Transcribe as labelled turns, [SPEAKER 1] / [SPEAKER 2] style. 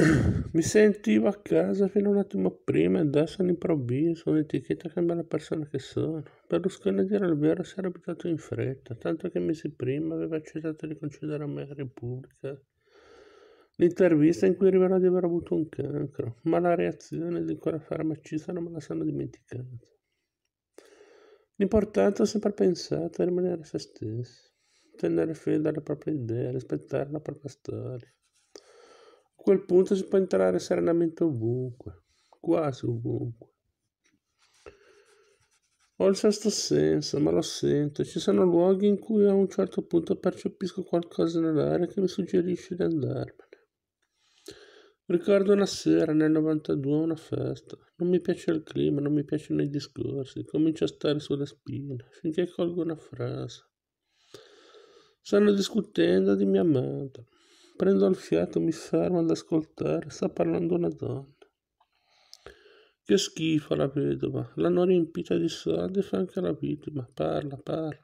[SPEAKER 1] Mi sentivo a casa fino a un attimo prima e adesso all'improvviso un'etichetta cambia la persona che sono. Berlusconi a dire il vero si era abitato in fretta, tanto che mesi prima aveva accettato di concedere a me la Repubblica l'intervista in cui rivelò di aver avuto un cancro, ma la reazione di quella farmacista non me la sono dimenticata. L'importante è sempre pensato a rimanere se stessi, tenere fede alle proprie idee, rispettare la propria storia. A quel punto si può entrare serenamente ovunque, quasi ovunque. Ho il sesto senso, ma lo sento. Ci sono luoghi in cui a un certo punto percepisco qualcosa nell'aria che mi suggerisce di andarmene. Ricordo una sera nel 92 una festa. Non mi piace il clima, non mi piacciono i discorsi. Comincio a stare sulle spine finché colgo una frase. Stanno discutendo di mia madre. Prendo il fiato, mi fermo ad ascoltare. Sta parlando una donna. Che schifo la vedova. L'hanno riempita di soldi e fa anche la vittima. Parla, parla.